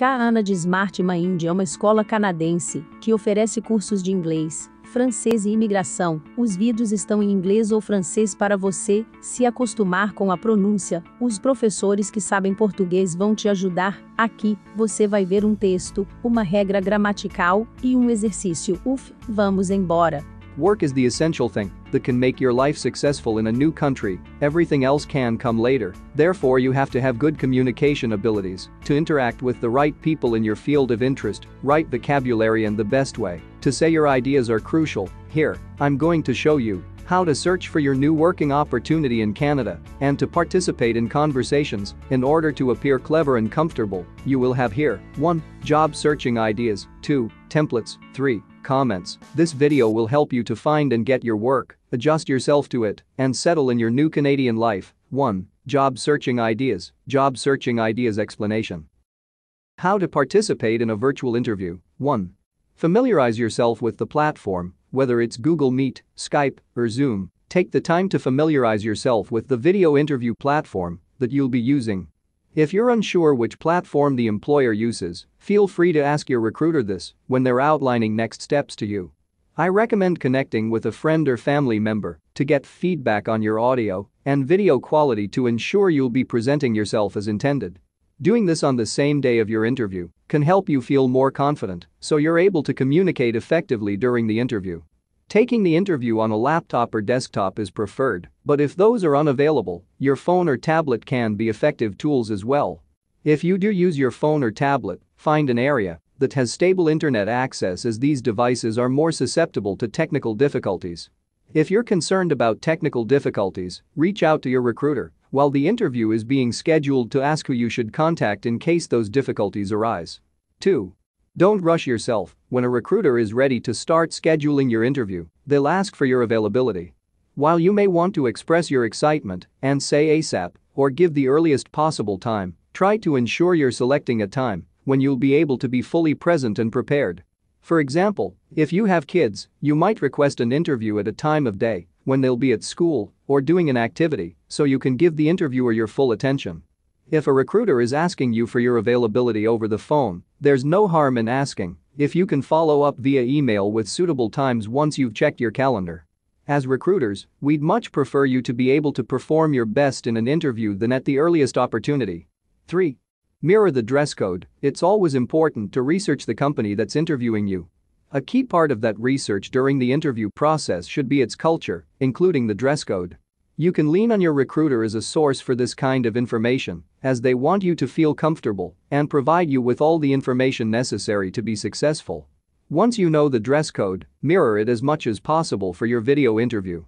Kaana de Smart Mind é uma escola canadense que oferece cursos de inglês, francês e imigração. Os vídeos estão em inglês ou francês para você se acostumar com a pronúncia. Os professores que sabem português vão te ajudar. Aqui, você vai ver um texto, uma regra gramatical e um exercício. Uf, vamos embora! Work is the essential thing that can make your life successful in a new country, everything else can come later. Therefore, you have to have good communication abilities to interact with the right people in your field of interest, right vocabulary, and the best way to say your ideas are crucial. Here, I'm going to show you how to search for your new working opportunity in Canada and to participate in conversations in order to appear clever and comfortable. You will have here 1. Job searching ideas, 2. Templates, 3. Comments This video will help you to find and get your work, adjust yourself to it, and settle in your new Canadian life. 1. Job Searching Ideas Job Searching Ideas Explanation How to participate in a virtual interview 1. Familiarize yourself with the platform, whether it's Google Meet, Skype, or Zoom. Take the time to familiarize yourself with the video interview platform that you'll be using. If you're unsure which platform the employer uses, feel free to ask your recruiter this when they're outlining next steps to you. I recommend connecting with a friend or family member to get feedback on your audio and video quality to ensure you'll be presenting yourself as intended. Doing this on the same day of your interview can help you feel more confident so you're able to communicate effectively during the interview. Taking the interview on a laptop or desktop is preferred, but if those are unavailable, your phone or tablet can be effective tools as well. If you do use your phone or tablet, find an area that has stable internet access as these devices are more susceptible to technical difficulties. If you're concerned about technical difficulties, reach out to your recruiter while the interview is being scheduled to ask who you should contact in case those difficulties arise. 2. Don't rush yourself, when a recruiter is ready to start scheduling your interview, they'll ask for your availability. While you may want to express your excitement and say ASAP or give the earliest possible time, try to ensure you're selecting a time when you'll be able to be fully present and prepared. For example, if you have kids, you might request an interview at a time of day when they'll be at school or doing an activity so you can give the interviewer your full attention. If a recruiter is asking you for your availability over the phone, there's no harm in asking if you can follow up via email with suitable times once you've checked your calendar. As recruiters, we'd much prefer you to be able to perform your best in an interview than at the earliest opportunity. 3. Mirror the dress code, it's always important to research the company that's interviewing you. A key part of that research during the interview process should be its culture, including the dress code. You can lean on your recruiter as a source for this kind of information, as they want you to feel comfortable and provide you with all the information necessary to be successful. Once you know the dress code, mirror it as much as possible for your video interview.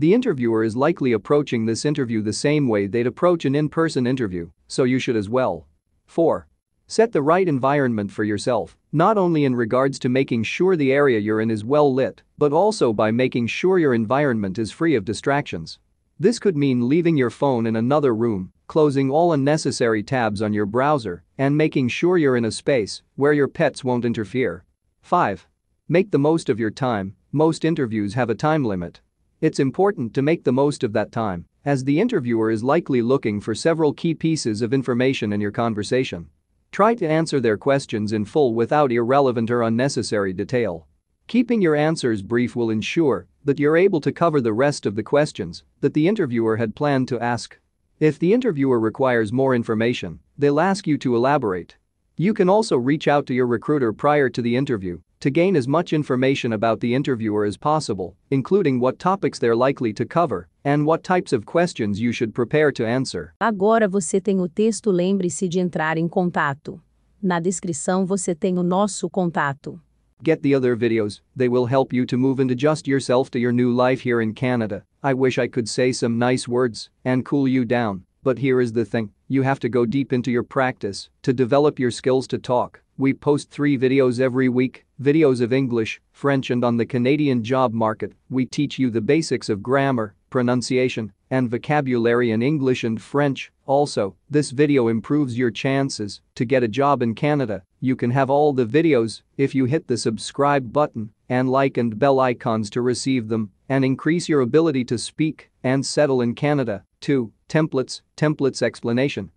The interviewer is likely approaching this interview the same way they'd approach an in-person interview, so you should as well. 4. Set the right environment for yourself, not only in regards to making sure the area you're in is well lit, but also by making sure your environment is free of distractions. This could mean leaving your phone in another room, closing all unnecessary tabs on your browser, and making sure you're in a space where your pets won't interfere. 5. Make the most of your time, most interviews have a time limit. It's important to make the most of that time, as the interviewer is likely looking for several key pieces of information in your conversation. Try to answer their questions in full without irrelevant or unnecessary detail. Keeping your answers brief will ensure that you're able to cover the rest of the questions that the interviewer had planned to ask. If the interviewer requires more information, they'll ask you to elaborate. You can also reach out to your recruiter prior to the interview to gain as much information about the interviewer as possible, including what topics they're likely to cover and what types of questions you should prepare to answer. Agora você tem o texto Lembre-se de entrar em contato. Na descrição você tem o nosso contato. Get the other videos, they will help you to move and adjust yourself to your new life here in Canada. I wish I could say some nice words and cool you down, but here is the thing, you have to go deep into your practice to develop your skills to talk. We post three videos every week, videos of English, French and on the Canadian job market, we teach you the basics of grammar, pronunciation, and vocabulary in English and French. Also, this video improves your chances to get a job in Canada. You can have all the videos if you hit the subscribe button and like and bell icons to receive them and increase your ability to speak and settle in Canada. 2. Templates, templates explanation.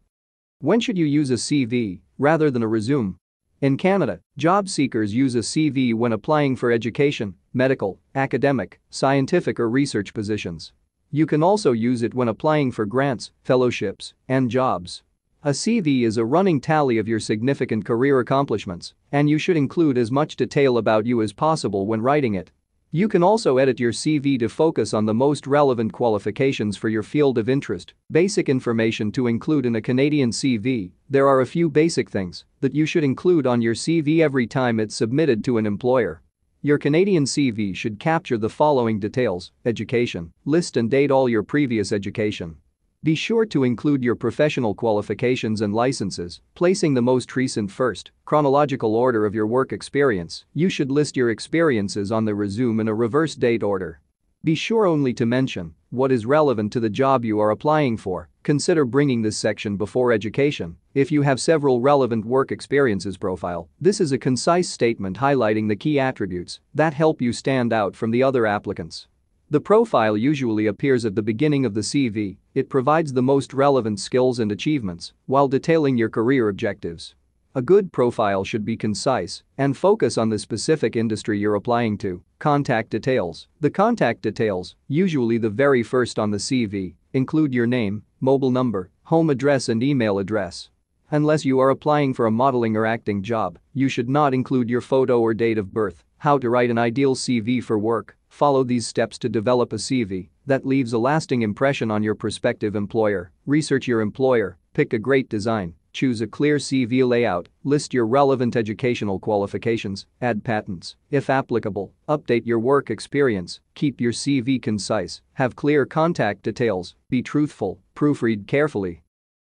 When should you use a CV rather than a resume? In Canada, job seekers use a CV when applying for education, medical, academic, scientific or research positions. You can also use it when applying for grants, fellowships, and jobs. A CV is a running tally of your significant career accomplishments, and you should include as much detail about you as possible when writing it. You can also edit your CV to focus on the most relevant qualifications for your field of interest. Basic information to include in a Canadian CV There are a few basic things that you should include on your CV every time it's submitted to an employer. Your Canadian CV should capture the following details education, list and date all your previous education, be sure to include your professional qualifications and licenses, placing the most recent first, chronological order of your work experience. You should list your experiences on the resume in a reverse date order. Be sure only to mention what is relevant to the job you are applying for. Consider bringing this section before education. If you have several relevant work experiences profile, this is a concise statement highlighting the key attributes that help you stand out from the other applicants. The profile usually appears at the beginning of the CV, it provides the most relevant skills and achievements while detailing your career objectives. A good profile should be concise and focus on the specific industry you're applying to. Contact details The contact details, usually the very first on the CV, include your name, mobile number, home address and email address. Unless you are applying for a modeling or acting job, you should not include your photo or date of birth. How to write an ideal CV for work. Follow these steps to develop a CV that leaves a lasting impression on your prospective employer. Research your employer, pick a great design, choose a clear CV layout, list your relevant educational qualifications, add patents, if applicable, update your work experience, keep your CV concise, have clear contact details, be truthful, proofread carefully,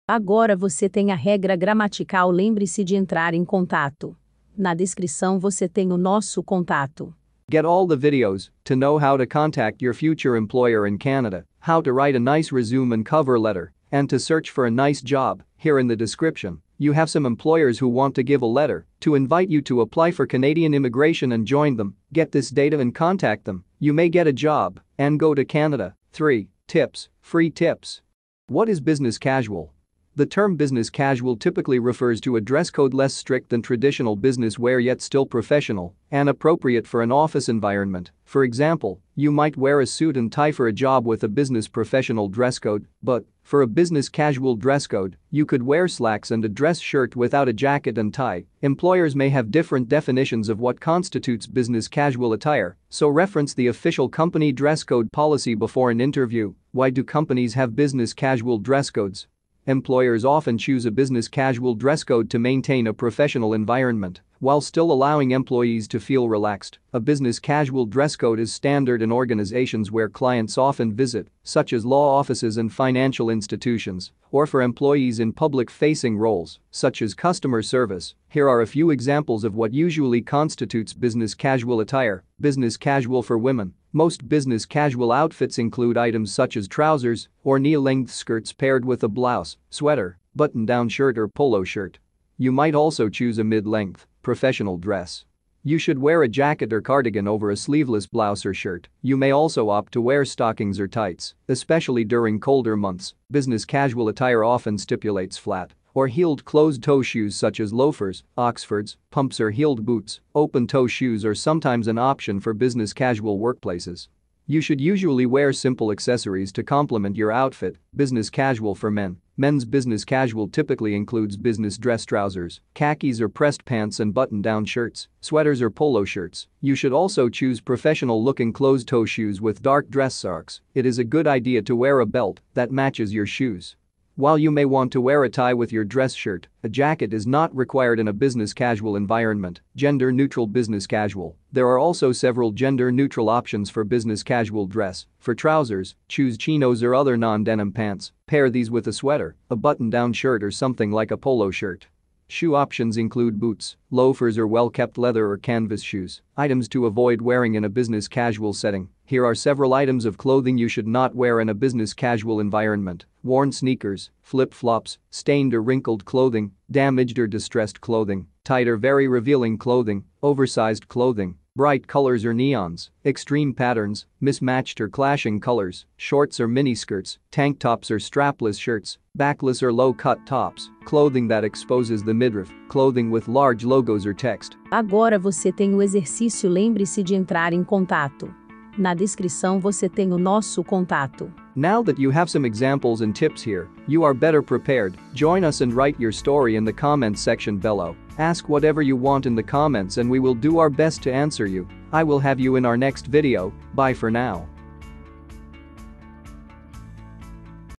Agora você tem a regra gramatical. Lembre-se de entrar em contato. Na descrição você tem o nosso contato. Get all the videos to know how to contact your future employer in Canada, how to write a nice resume and cover letter, and to search for a nice job. Here in the description, you have some employers who want to give a letter to invite you to apply for Canadian immigration and join them. Get this data and contact them. You may get a job and go to Canada. 3. Tips Free tips. What is business casual? The term business casual typically refers to a dress code less strict than traditional business wear yet still professional and appropriate for an office environment. For example, you might wear a suit and tie for a job with a business professional dress code, but for a business casual dress code, you could wear slacks and a dress shirt without a jacket and tie. Employers may have different definitions of what constitutes business casual attire, so reference the official company dress code policy before an interview. Why do companies have business casual dress codes? Employers often choose a business casual dress code to maintain a professional environment while still allowing employees to feel relaxed. A business casual dress code is standard in organizations where clients often visit, such as law offices and financial institutions, or for employees in public-facing roles, such as customer service. Here are a few examples of what usually constitutes business casual attire. Business casual for women most business casual outfits include items such as trousers or knee-length skirts paired with a blouse, sweater, button-down shirt or polo shirt. You might also choose a mid-length, professional dress. You should wear a jacket or cardigan over a sleeveless blouse or shirt. You may also opt to wear stockings or tights, especially during colder months. Business casual attire often stipulates flat, or heeled closed-toe shoes such as loafers, oxfords, pumps or heeled boots, open-toe shoes are sometimes an option for business casual workplaces. You should usually wear simple accessories to complement your outfit, business casual for men. Men's business casual typically includes business dress trousers, khakis or pressed pants and button-down shirts, sweaters or polo shirts. You should also choose professional-looking closed-toe shoes with dark dress socks. It is a good idea to wear a belt that matches your shoes. While you may want to wear a tie with your dress shirt, a jacket is not required in a business casual environment, gender neutral business casual. There are also several gender neutral options for business casual dress. For trousers, choose chinos or other non denim pants, pair these with a sweater, a button down shirt, or something like a polo shirt. Shoe options include boots, loafers or well-kept leather or canvas shoes, items to avoid wearing in a business casual setting. Here are several items of clothing you should not wear in a business casual environment. Worn sneakers, flip-flops, stained or wrinkled clothing, damaged or distressed clothing, tight or very revealing clothing, oversized clothing, Bright colors or neons, extreme patterns, mismatched or clashing colors, shorts or miniskirts, tank tops or strapless shirts, backless or low-cut tops, clothing that exposes the midriff, clothing with large logos or text. Agora você tem o exercício Lembre-se de entrar em contato. Na descrição você tem o nosso contato. Now that you have some examples and tips here, you are better prepared, join us and write your story in the comments section below. Ask whatever you want in the comments and we will do our best to answer you. I will have you in our next video, bye for now.